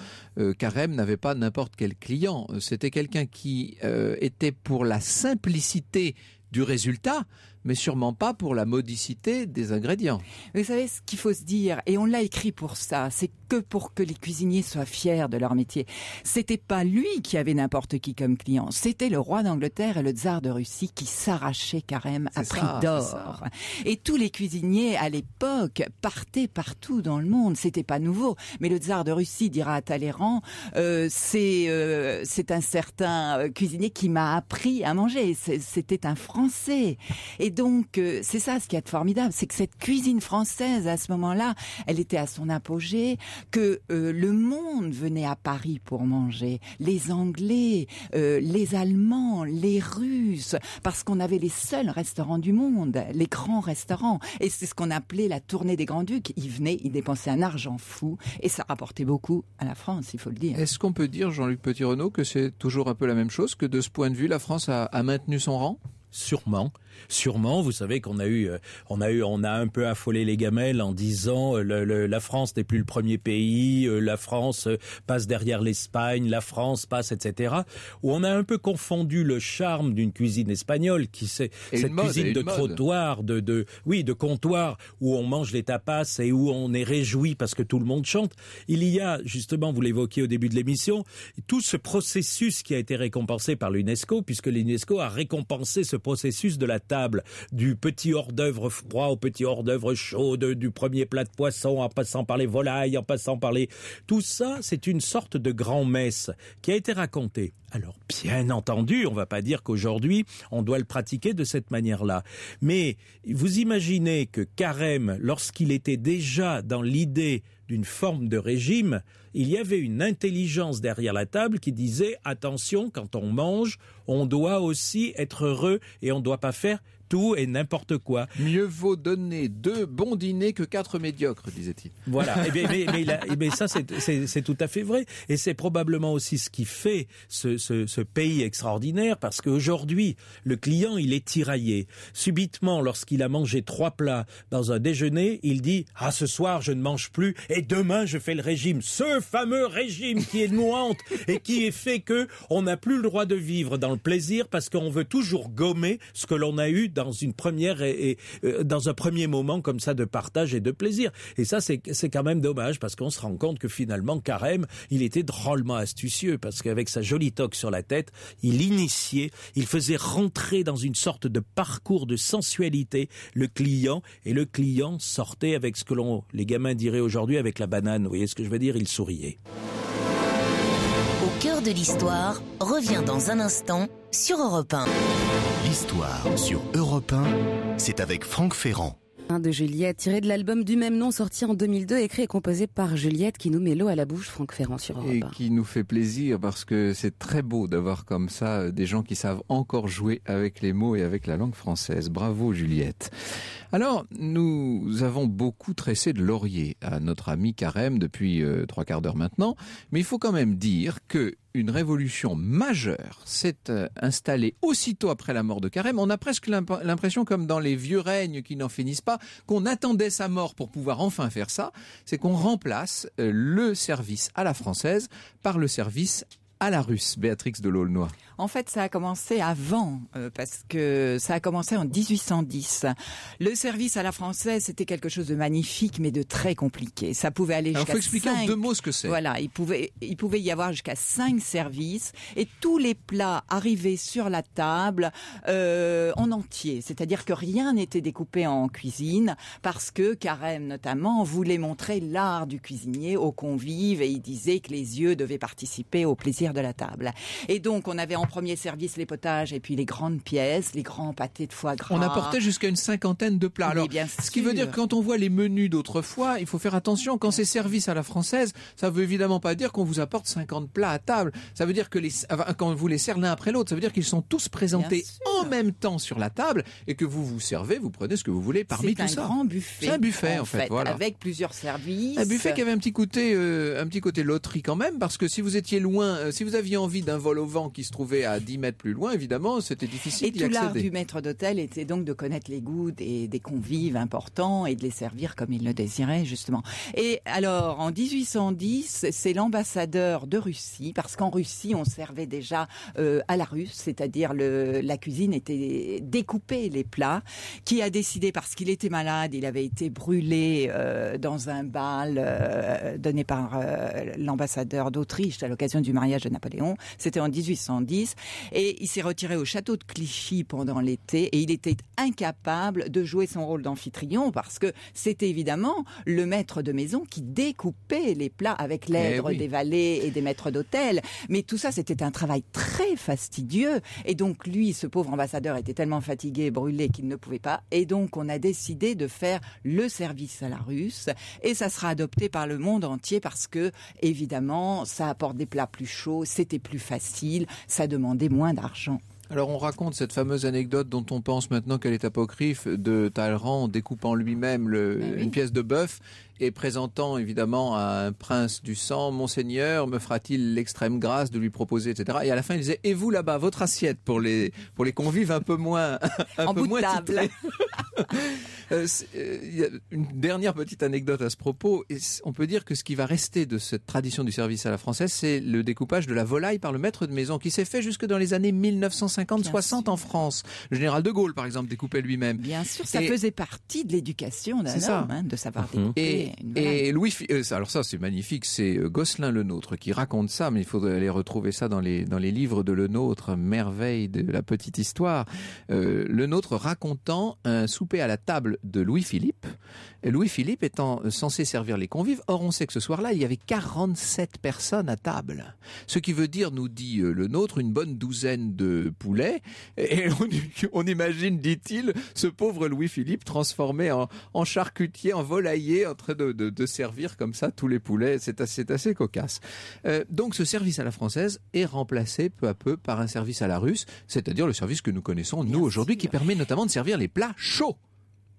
Carême n'avait pas n'importe quel client. C'était quelqu'un qui était pour la simplicité du résultat, mais sûrement pas pour la modicité des ingrédients. Vous savez ce qu'il faut se dire, et on l'a écrit pour ça, c'est que pour que les cuisiniers soient fiers de leur métier. C'était pas lui qui avait n'importe qui comme client, c'était le roi d'Angleterre et le tsar de Russie qui s'arrachaient carême à prix d'or. Et tous les cuisiniers à l'époque partaient partout dans le monde, c'était pas nouveau. Mais le tsar de Russie dira à Talleyrand, euh, c'est euh, c'est un certain euh, cuisinier qui m'a appris à manger. C'était un Français. Et donc, euh, c'est ça ce qui est formidable, c'est que cette cuisine française, à ce moment-là, elle était à son apogée, que euh, le monde venait à Paris pour manger. Les Anglais, euh, les Allemands, les Russes, parce qu'on avait les seuls restaurants du monde, les grands restaurants. Et c'est ce qu'on appelait la tournée des Grands-Ducs. Ils venaient, ils dépensaient un argent fou, et ça rapportait beaucoup à la France, il faut le dire. Est-ce qu'on peut dire, Jean-Luc Petit-Renaud, que c'est toujours un peu la même chose, que de ce point de vue, la France a maintenu son rang Sûrement sûrement. Vous savez qu'on a eu, euh, on a eu, on a un peu affolé les gamelles en disant euh, la France n'est plus le premier pays, euh, la France passe derrière l'Espagne, la France passe, etc. Où on a un peu confondu le charme d'une cuisine espagnole, qui c'est cette cuisine de trottoir, de, oui, de comptoir, où on mange les tapas et où on est réjoui parce que tout le monde chante. Il y a justement, vous l'évoquiez au début de l'émission, tout ce processus qui a été récompensé par l'UNESCO, puisque l'UNESCO a récompensé ce processus de la du petit hors-d'œuvre froid au petit hors-d'œuvre chaud, du premier plat de poisson en passant par les volailles, en passant par les... Tout ça, c'est une sorte de grand-messe qui a été racontée. Alors bien entendu, on ne va pas dire qu'aujourd'hui on doit le pratiquer de cette manière-là. Mais vous imaginez que Carême, lorsqu'il était déjà dans l'idée d'une forme de régime, il y avait une intelligence derrière la table qui disait attention, quand on mange, on doit aussi être heureux et on ne doit pas faire et n'importe quoi. Mieux vaut donner deux bons dîners que quatre médiocres, disait-il. Voilà. Eh mais, <laughs> eh ça, c'est tout à fait vrai. Et c'est probablement aussi ce qui fait ce, pays extraordinaire, parce qu'aujourd'hui, le client, il est tiraillé. Subitement, lorsqu'il a mangé trois plats dans un déjeuner, il dit « Ah, ce soir, je ne mange plus, et demain, je fais le régime. » Ce fameux régime qui est nous et qui est fait que on n'a plus le droit de vivre dans le plaisir parce qu'on veut toujours gommer ce que l'on a eu dans dans une première et, euh, dans un premier moment comme ça de partage et de plaisir. Et ça, c'est quand même dommage parce qu'on se rend compte que finalement, Carême, il était drôlement astucieux parce qu'avec sa jolie toque sur la tête, il initiait, il faisait rentrer dans une sorte de parcours de sensualité le client et le client sortait avec ce que l'on, les gamins diraient aujourd'hui avec la banane. Vous voyez ce que je veux dire? Il souriait cœur de l'histoire revient dans un instant sur Europe 1. L'histoire sur Europe 1, c'est avec Franck Ferrand. Un de Juliette, tiré de l'album du même nom sorti en 2002, écrit et composé par Juliette qui nous met l'eau à la bouche, Franck Ferrand sur Europe. Et qui nous fait plaisir parce que c'est très beau d'avoir comme ça euh, des gens qui savent encore jouer avec les mots et avec la langue française. Bravo Juliette. Alors, nous avons beaucoup tressé de laurier à notre ami Carême depuis euh, trois quarts d'heure maintenant, mais il faut quand même dire que une révolution majeure s'est euh, installée aussitôt après la mort de Carême. On a presque l'impression, comme dans les vieux règnes qui n'en finissent pas, qu'on attendait sa mort pour pouvoir enfin faire ça. C'est qu'on remplace euh, le service à la française par le service à la russe, Béatrix de Laulnois En fait, ça a commencé avant, euh, parce que ça a commencé en 1810. Le service à la française, c'était quelque chose de magnifique, mais de très compliqué. Ça pouvait aller jusqu'à. Il faut expliquer en deux mots ce que c'est. Voilà, il pouvait, il pouvait y avoir jusqu'à cinq services, et tous les plats arrivaient sur la table euh, en entier. C'est-à-dire que rien n'était découpé en cuisine, parce que Carême, notamment, voulait montrer l'art du cuisinier aux convives, et il disait que les yeux devaient participer au plaisir de la table. Et donc, on avait en premier service les potages et puis les grandes pièces, les grands pâtés de foie gras. On apportait jusqu'à une cinquantaine de plats. Alors, ce qui veut dire que quand on voit les menus d'autrefois, il faut faire attention. Quand c'est service à la française, ça veut évidemment pas dire qu'on vous apporte 50 plats à table. Ça veut dire que les, quand vous les sert l'un après l'autre, ça veut dire qu'ils sont tous présentés en même temps sur la table et que vous vous servez, vous prenez ce que vous voulez parmi tout ça. C'est un grand buffet. C'est un buffet en, fait, avec plusieurs services. Un buffet qui avait un petit côté, euh, un petit côté loterie quand même, parce que si vous étiez loin, euh, si vous aviez envie d'un vol au vent qui se trouvait à 10 mètres plus loin, évidemment, c'était difficile d'y accéder. Et tout l'art du maître d'hôtel était donc de connaître les goûts des, des convives importants et de les servir comme ils le désiraient, justement. Et alors, en 1810, c'est l'ambassadeur de Russie, parce qu'en Russie, on servait déjà euh, à la russe, c'est-à-dire la cuisine était découpée, les plats, qui a décidé, parce qu'il était malade, il avait été brûlé euh, dans un bal euh, donné par l'ambassadeur d'Autriche à l'occasion du mariage Napoléon. C'était en 1810. Et il s'est retiré au château de Clichy pendant l'été et il était incapable de jouer son rôle d'amphitryon parce que c'était évidemment le maître de maison qui découpait les plats avec eh l'aide des valets et des maîtres d'hôtel. Mais tout ça, c'était un travail très fastidieux. Et donc, lui, ce pauvre ambassadeur était tellement fatigué et brûlé qu'il ne pouvait pas. Et donc, on a décidé de faire le service à la russe. Et ça sera adopté par le monde entier parce que, évidemment, ça apporte des plats plus chauds c'était plus facile, ça demandait moins d'argent. Alors on raconte cette fameuse anecdote dont on pense maintenant qu'elle est apocryphe de Talleyrand découpant lui-même ben une pièce de bœuf et présentant évidemment à un prince du sang, Monseigneur, me fera-t-il l'extrême grâce de lui proposer, etc. Et à la fin, il disait, et vous là-bas, votre assiette pour les, pour les convives un peu moins, <laughs> un en peu moins table. <laughs> Euh, euh, une dernière petite anecdote à ce propos. on peut dire que ce qui va rester de cette tradition du service à la française, c'est le découpage de la volaille par le maître de maison qui s'est fait jusque dans les années 1950-60 en France. Le général de Gaulle, par exemple, découpait lui-même. Bien sûr, ça faisait partie de l'éducation d'un homme, hein, de savoir découper et Louis, euh, alors ça c'est magnifique, c'est euh, Gosselin le Nôtre qui raconte ça, mais il faudrait aller retrouver ça dans les dans les livres de le Nôtre, merveille de la petite histoire. Euh, le Nôtre racontant un souper à la table de Louis Philippe, Louis Philippe étant censé servir les convives. Or on sait que ce soir-là il y avait 47 personnes à table, ce qui veut dire, nous dit le Nôtre, une bonne douzaine de poulets. Et <laughs> on, imagine, dit-il, ce pauvre Louis Philippe transformé en, en charcutier, en volailler, entre de, servir comme ça tous les poulets. C'est assez, assez cocasse. Euh, donc ce service à la française est remplacé peu à peu par un service à la russe, c'est-à-dire le service que nous connaissons nous aujourd'hui, qui permet notamment de servir les plats chauds.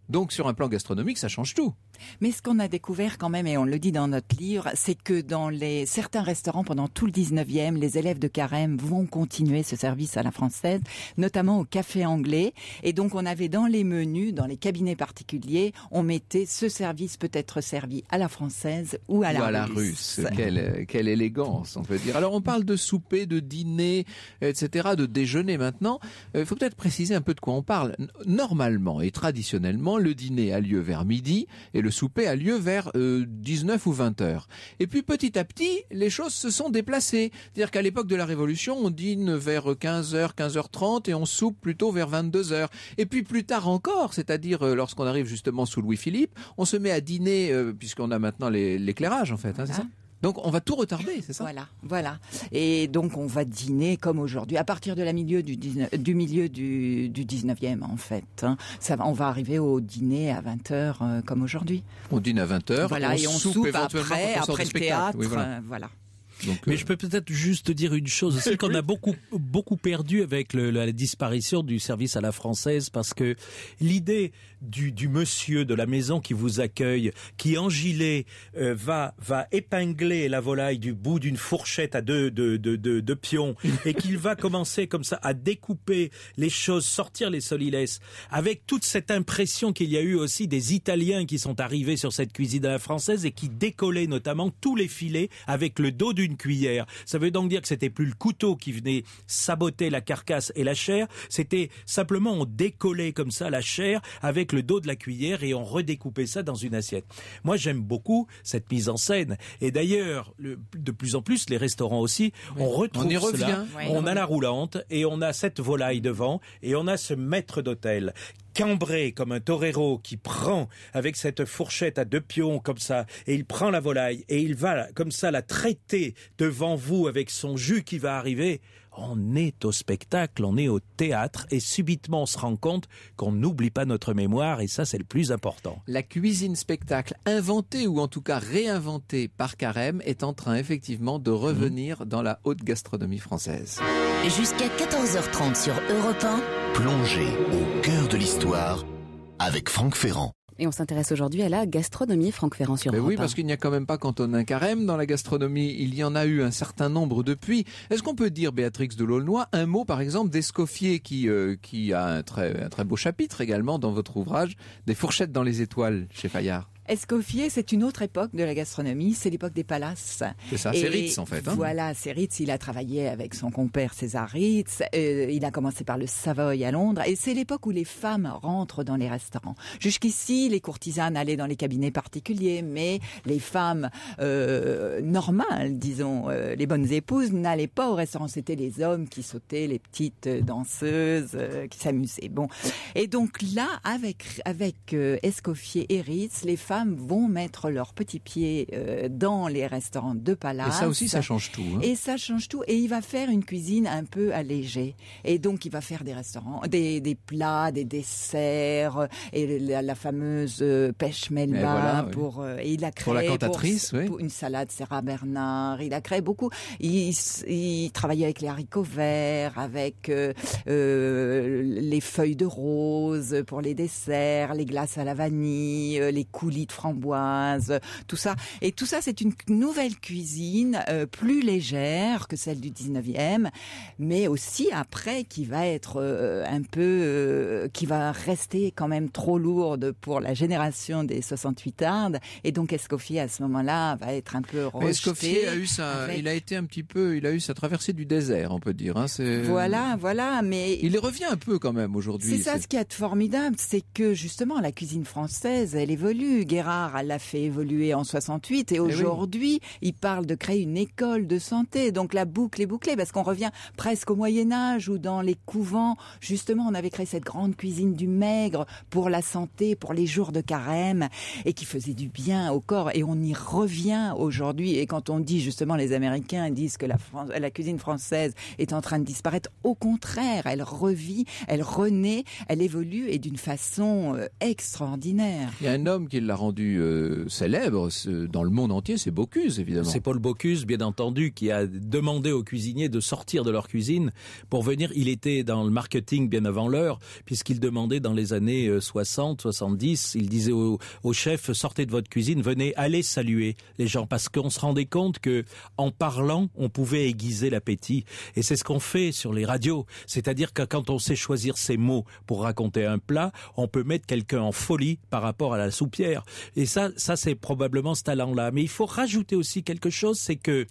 Donc sur un plan gastronomique, ça change tout. Mais ce qu'on a découvert quand même, et on le dit dans notre livre, c'est que dans les certains restaurants pendant tout le 19e, les élèves de carême vont continuer ce service à la française, notamment au café anglais. Et donc on avait dans les menus, dans les cabinets particuliers, on mettait ce service peut être servi à la française ou à la, russe. Quelle, quelle élégance, on peut dire. Alors on parle de souper, de dîner, etc., de déjeuner maintenant. Il euh, faut peut-être préciser un peu de quoi on parle. Normalement et traditionnellement, le dîner a lieu vers midi et le souper a lieu vers 19 euh, ou 20 heures. Et puis petit à petit, les choses se sont déplacées. C'est-à-dire qu'à l'époque de la Révolution, on dîne vers 15h, 15h30 et on soupe plutôt vers 22h. Et puis plus tard encore, c'est-à-dire euh, lorsqu'on arrive justement sous Louis-Philippe, on se met à dîner, euh, puisqu'on a maintenant l'éclairage en fait, hein, c'est ça donc on va tout retarder, c'est ça Voilà, voilà. Et donc on va dîner comme aujourd'hui, à partir de la milieu du, milieu du, 19e en fait. Hein. Ça, on va arriver au dîner à 20h euh, comme aujourd'hui. On dîne à 20h, voilà, et on soupe, après, après le théâtre. voilà. Euh, mais euh, je peux peut-être juste dire une chose aussi <laughs> qu'on a beaucoup beaucoup perdu avec la disparition du service à la française parce que l'idée du, du, monsieur de la maison qui vous accueille, qui en gilet euh, va va épingler la volaille du bout d'une fourchette à deux de de, pions et qu'il va commencer comme ça à découper les choses, sortir les solilès avec toute cette impression qu'il y a eu aussi des Italiens qui sont arrivés sur cette cuisine à la française et qui décollaient notamment tous les filets avec le dos du une cuillère. Ça veut donc dire que c'était plus le couteau qui venait saboter la carcasse et la chair, c'était simplement on décollait comme ça la chair avec le dos de la cuillère et on redécoupait ça dans une assiette. Moi j'aime beaucoup cette mise en scène et d'ailleurs de plus en plus les restaurants aussi, on retrouve on revient. on, a la roulante et on a cette volaille devant et on a ce maître d'hôtel cambré comme un torero qui prend avec cette fourchette à deux pions comme ça, et il prend la volaille et il va comme ça la traiter devant vous avec son jus qui va arriver, on est au spectacle, on est au théâtre et subitement on se rend compte qu'on n'oublie pas notre mémoire et ça c'est le plus important. La cuisine spectacle inventée ou en tout cas réinventée par Carême est en train effectivement de revenir mmh. dans la haute gastronomie française. Jusqu'à 14h30 sur Europe 1. Plonger au cœur de l'histoire avec Franck Ferrand. Et on s'intéresse aujourd'hui à la gastronomie, Franck Ferrand sur Oui, parce qu'il n'y a quand même pas cantonin carême dans la gastronomie. Il y en a eu un certain nombre depuis. Est-ce qu'on peut dire, Béatrix de Laulnois, un mot par exemple d'Escoffier qui, euh, qui a un très, un très beau chapitre également dans votre ouvrage, Des fourchettes dans les étoiles chez Fayard Escoffier, c'est une autre époque de la gastronomie, c'est l'époque des palaces. C'est ça, c'est Ritz en fait. Hein. Voilà, c'est Ritz, il a travaillé avec son compère César Ritz, euh, il a commencé par le Savoy à Londres, et c'est l'époque où les femmes rentrent dans les restaurants. Jusqu'ici, les courtisanes allaient dans les cabinets particuliers, mais les femmes euh, normales, disons, euh, les bonnes épouses, n'allaient pas au restaurant, c'était les hommes qui sautaient, les petites danseuses qui s'amusaient. Bon, Et donc là, avec, avec Escoffier et Ritz, les femmes vont mettre leurs petits pieds euh, dans les restaurants de palace. Et ça aussi, ça change tout. Hein. Et ça change tout. Et il va faire une cuisine un peu allégée. Et donc, il va faire des restaurants, des, plats, des desserts, et la, fameuse euh, pêche melba pour. Euh, il a la cantatrice, une salade Sarah Bernard. Il a créé beaucoup. Il, il travaillait avec les haricots verts, avec les feuilles de rose pour les desserts, les glaces à la vanille, les coulis framboise framboises, tout ça. Et tout ça, c'est une nouvelle cuisine euh, plus légère que celle du 19e, mais aussi après qui va être euh, un peu, euh, qui va rester quand même trop lourde pour la génération des 68 ardes. Et donc Escoffier, à ce moment-là, va être un peu rejeté. Escoffier a eu sa, il a été un petit peu, il a eu sa traversée du désert, on peut dire. Hein. voilà, voilà, mais il revient un peu quand même aujourd'hui. C'est ça ce qui est formidable, c'est que justement la cuisine française, elle évolue elle l'a fait évoluer en 68 et eh aujourd'hui, il parle de créer une école de santé. Donc la boucle est bouclée parce qu'on revient presque au Moyen Âge où dans les couvents, justement, on avait créé cette grande cuisine du maigre pour la santé, pour les jours de carême et qui faisait du bien au corps et on y revient aujourd'hui. Et quand on dit justement les Américains disent que la, la cuisine française est en train de disparaître, au contraire, elle revit, elle renaît, elle évolue et d'une façon euh, extraordinaire. Il y a un homme qui l'a euh, célèbre dans le monde entier, c'est Bocuse, évidemment. C'est Paul Bocuse, bien entendu, qui a demandé aux cuisiniers de sortir de leur cuisine pour venir. Il était dans le marketing bien avant l'heure, puisqu'il demandait dans les années 60, euh, 70, il disait aux, chef chefs, sortez de votre cuisine, venez, allez saluer les gens, parce qu'on se rendait compte que en parlant, on pouvait aiguiser l'appétit. Et c'est ce qu'on fait sur les radios. C'est-à-dire que quand on sait choisir ses mots pour raconter un plat, on peut mettre quelqu'un en folie par rapport à la soupière. Et ça, ça c'est probablement ce talent-là. Mais il faut rajouter aussi quelque chose, c'est que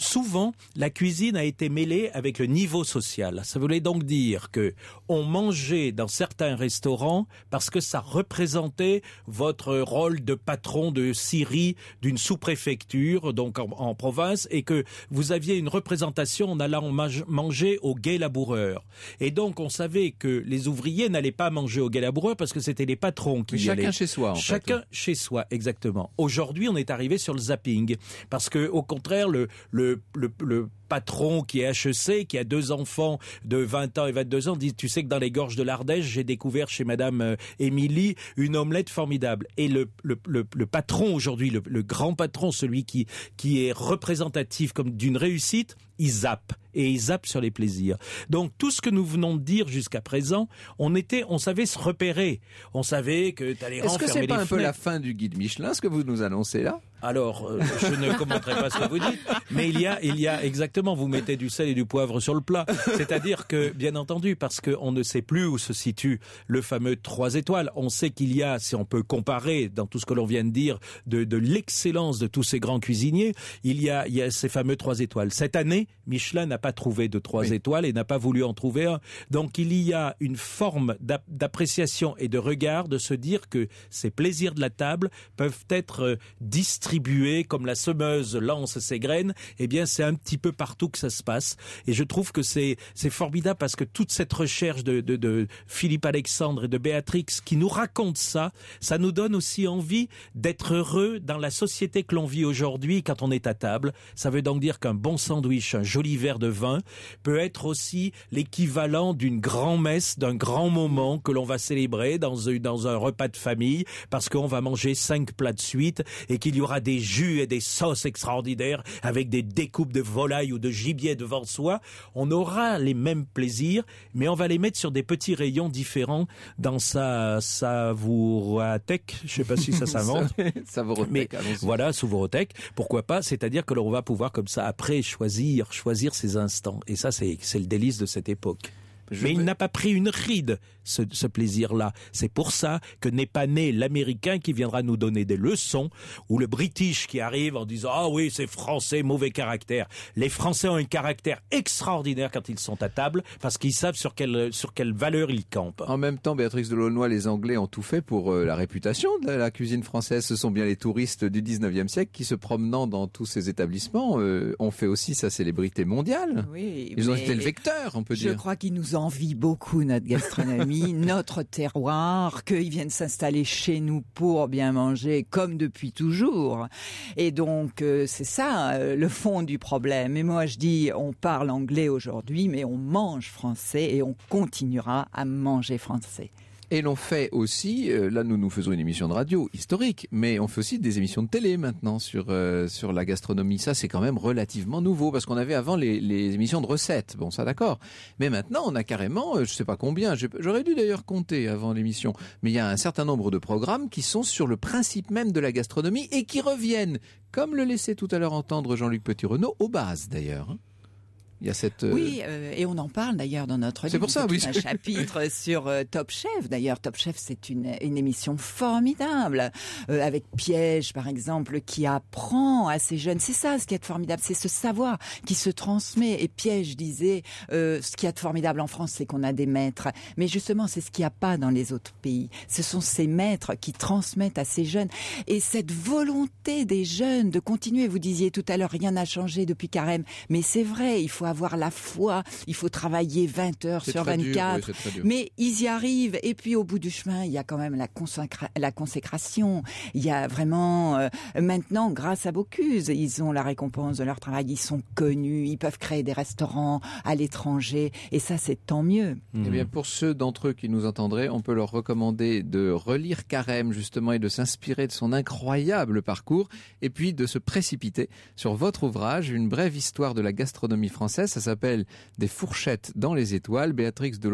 souvent la cuisine a été mêlée avec le niveau social. Ça voulait donc dire que on mangeait dans certains restaurants parce que ça représentait votre rôle de patron de Syrie, d'une sous-préfecture, donc en, province, et que vous aviez une représentation en allant manger aux gays laboureurs. Et donc on savait que les ouvriers n'allaient pas manger au gays laboureurs parce que c'était les patrons qui Mais chacun chez soi. En chacun chez soi, exactement. Aujourd'hui, on est arrivé sur le zapping parce que au contraire le le, le, le patron qui est HEC, qui a deux enfants de 20 ans et 22 ans, dit, tu sais que dans les gorges de l'Ardèche, j'ai découvert chez Madame euh, Émilie une omelette formidable. Et le, le, le, patron aujourd'hui, le, grand patron, celui qui, qui est représentatif comme d'une réussite, il zappe et il zappent sur les plaisirs. Donc tout ce que nous venons de dire jusqu'à présent, on était, on savait se repérer, on savait que tu Est-ce que c'est pas un peu la fin du guide Michelin ce que vous nous annoncez là Alors, euh, je ne commenterai pas ce que vous dites, mais il y a, il y a exactement vous mettez du sel et du poivre sur le plat. <laughs> C'est-à-dire que, bien entendu, parce qu'on ne sait plus où se situe le fameux trois étoiles, on sait qu'il y a, si on peut comparer dans tout ce que l'on vient de dire, de, l'excellence de tous ces grands cuisiniers, il y a, ces fameux trois étoiles. Cette année, Michelin n'a pas trouvé de trois étoiles et n'a pas voulu en trouver un. Donc il y a une forme d'appréciation et de regard de se dire que ces plaisirs de la table peuvent être euh, distribués comme la semeuse lance ses graines, eh bien c'est un petit peu partout partout que ça se passe. Et je trouve que c'est c'est formidable parce que toute cette recherche de, Philippe Alexandre et de Béatrix qui nous raconte ça, ça nous donne aussi envie d'être heureux dans la société que l'on vit aujourd'hui quand on est à table. Ça veut donc dire qu'un bon sandwich, un joli verre de vin peut être aussi l'équivalent d'une grande messe d'un grand moment que l'on va célébrer dans, dans un repas de famille parce qu'on va manger cinq plats de suite et qu'il y aura des jus et des sauces extraordinaires avec des découpes de volaille ou de gibier devant soi, on aura les mêmes plaisirs, mais on va les mettre sur des petits rayons différents dans sa savourothèque. Je sais pas si ça <laughs> s'invente. savourothèque. Mais voilà, savourothèque. Pourquoi pas C'est-à-dire que l'on va pouvoir comme ça après choisir, choisir ses instants. Et ça, c'est le délice de cette époque. Mais il n'a pas pris une ride, ce, plaisir-là. C'est pour ça que n'est pas né l'Américain qui viendra nous donner des leçons, ou le British qui arrive en disant ⁇ Ah oui, c'est français, mauvais caractère ⁇ Les Français ont un caractère extraordinaire quand ils sont à table, parce qu'ils savent sur quelle, sur quelle valeur ils campent. En même temps, Béatrice Delaunay, les Anglais ont tout fait pour euh, la réputation de la, cuisine française. Ce sont bien les touristes du 19e siècle qui, se promenant dans tous ces établissements, euh, ont fait aussi sa célébrité mondiale. Oui, Ils ont été le vecteur, on peut dire. Je crois qu'ils nous envie beaucoup notre gastronomie, <laughs> notre terroir, qu'ils viennent s'installer chez nous pour bien manger, comme depuis toujours. Et donc, euh, c'est ça euh, le fond du problème. Et moi, je dis, on parle anglais aujourd'hui, mais on mange français et on continuera à manger français. Et l'on fait aussi, euh, là nous nous faisons une émission de radio historique, mais on fait aussi des émissions de télé maintenant sur euh, la gastronomie. Ça c'est quand même relativement nouveau parce qu'on avait avant les, émissions de recettes. Bon ça d'accord, mais maintenant on a carrément, euh, je ne sais pas combien, j'aurais dû d'ailleurs compter avant l'émission, mais il y a un certain nombre de programmes qui sont sur le principe même de la gastronomie et qui reviennent, comme le laissait tout à l'heure entendre Jean-Luc Petit-Renaud, aux bases d'ailleurs. Hein. Il y a cette euh, oui, euh, et on en parle d'ailleurs dans notre C'est pour ça, Un chapitre <laughs> sur euh, Top Chef. D'ailleurs, Top Chef, c'est une, une émission formidable avec Piège, par exemple, qui apprend à ces jeunes. C'est ça, ce qui est formidable, c'est ce savoir qui se transmet. Et Piège disait, ce qui est formidable en France, c'est qu'on a des maîtres. Mais justement, c'est ce qu'il n'y a pas dans les autres pays. Ce sont ces maîtres qui transmettent à ces jeunes et cette volonté des jeunes de continuer. Vous disiez tout à l'heure, rien n'a changé depuis Carême, mais c'est vrai. Il faut avoir la foi, il faut travailler 20 heures sur 24. mais ils y arrivent. Et puis au bout du chemin, il y a quand même la, la consécration. Il y a vraiment euh, maintenant, grâce à Bocuse, ils ont la récompense de leur travail. Ils sont connus, ils peuvent créer des restaurants à l'étranger. Et ça, c'est tant mieux. Et eh bien, mmh. pour ceux d'entre eux qui nous entendraient, on peut leur recommander de relire Carême justement et de s'inspirer de son incroyable parcours. Et puis de se précipiter sur votre ouvrage, une brève histoire de la gastronomie française ça s'appelle Des fourchettes dans les étoiles. Béatrix de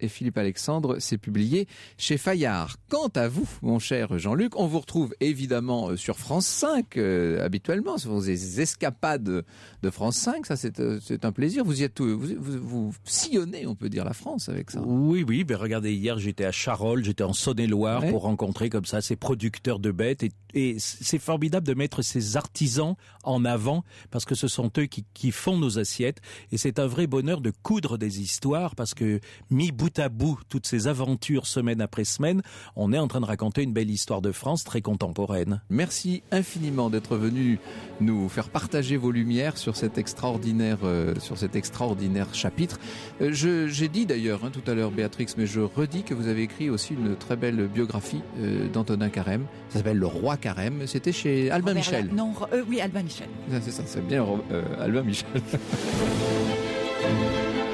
et Philippe Alexandre, c'est publié chez Fayard. Quant à vous, mon cher Jean-Luc, on vous retrouve évidemment euh, sur France 5 euh, Habituellement, habituellement, sont des escapades de France 5, ça euh, c'est un plaisir. Vous y êtes vous, sillonnez, on peut dire, la France avec ça. Oui, oui, mais ben, regardez, hier j'étais à Charolles, j'étais en Saône-et-Loire pour rencontrer comme ça ces producteurs de bêtes et, c'est formidable de mettre ces artisans en avant parce que ce sont eux qui font nos assiettes et c'est un vrai bonheur de coudre des histoires parce que, mis bout à bout, toutes ces aventures semaine après semaine, on est en train de raconter une belle histoire de France très contemporaine. Merci infiniment d'être venu nous faire partager vos lumières sur cet extraordinaire, euh, sur cet extraordinaire chapitre. Euh, j'ai dit d'ailleurs hein, tout à l'heure, Béatrix, mais je redis que vous avez écrit aussi une très belle biographie euh, d'Antonin Carême. Ça s'appelle Le Roi Carême. C'était chez Albin Michel. Non, oui, Albin Michel. <laughs> C'est ça, c'est bien Albin Michel. <laughs> Música